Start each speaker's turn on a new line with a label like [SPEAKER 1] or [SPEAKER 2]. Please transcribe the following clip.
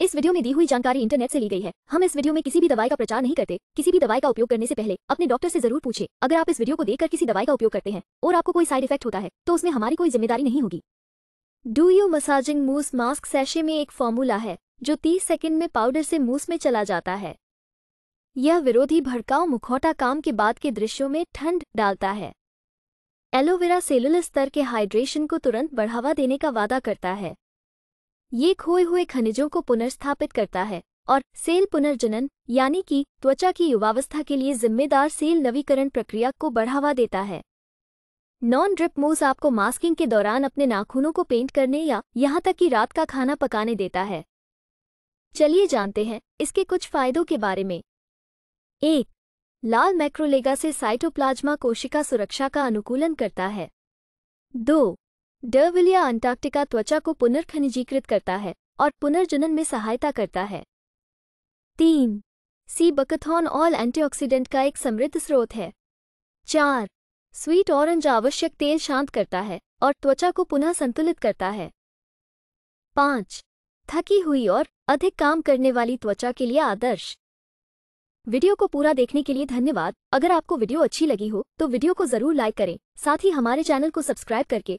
[SPEAKER 1] इस वीडियो में दी हुई जानकारी इंटरनेट से ली गई है हम इस वीडियो में किसी भी दवाई का प्रचार नहीं करते किसी भी दवाई का उपयोग करने से पहले अपने डॉक्टर से जरूर पूछे अगर आप इस वीडियो को देखकर किसी दवाई का उपयोग करते हैं और आपको कोई साइड इफेक्ट होता है तो उसमें हमारी कोई जिम्मेदारी नहीं होगी do you massaging mousse mask sachet में एक फॉर्मूला है जो तीस सेकेंड में पाउडर से मूस में चला जाता है यह विरोधी भड़काऊ मुखौटा काम के बाद के दृश्यों में ठंड डालता है एलोवेरा सेलुलर स्तर के हाइड्रेशन को तुरंत बढ़ावा देने का वादा करता है ये खोए हुए खनिजों को पुनर्स्थापित करता है और सेल पुनर्जनन यानी कि त्वचा की युवावस्था के लिए जिम्मेदार सेल नवीकरण प्रक्रिया को बढ़ावा देता है नॉन ड्रिप मूस आपको मास्किंग के दौरान अपने नाखूनों को पेंट करने या यहाँ तक कि रात का खाना पकाने देता है चलिए जानते हैं इसके कुछ फायदों के बारे में एक लाल मैक्रोलेगा से साइटोप्लाज्मा कोशिका सुरक्षा का अनुकूलन करता है दो डविलिया अंटार्कटिका त्वचा को पुनर्खनिजीकृत करता है और पुनर्जनन में सहायता करता है तीन सी बकथॉन ऑल एंटीऑक्सीडेंट का एक समृद्ध स्रोत है चार स्वीट ऑरेंज आवश्यक तेल शांत करता है और त्वचा को पुनः संतुलित करता है पांच थकी हुई और अधिक काम करने वाली त्वचा के लिए आदर्श वीडियो को पूरा देखने के लिए धन्यवाद अगर आपको वीडियो अच्छी लगी हो तो वीडियो को जरूर लाइक करें साथ ही हमारे चैनल को सब्सक्राइब करके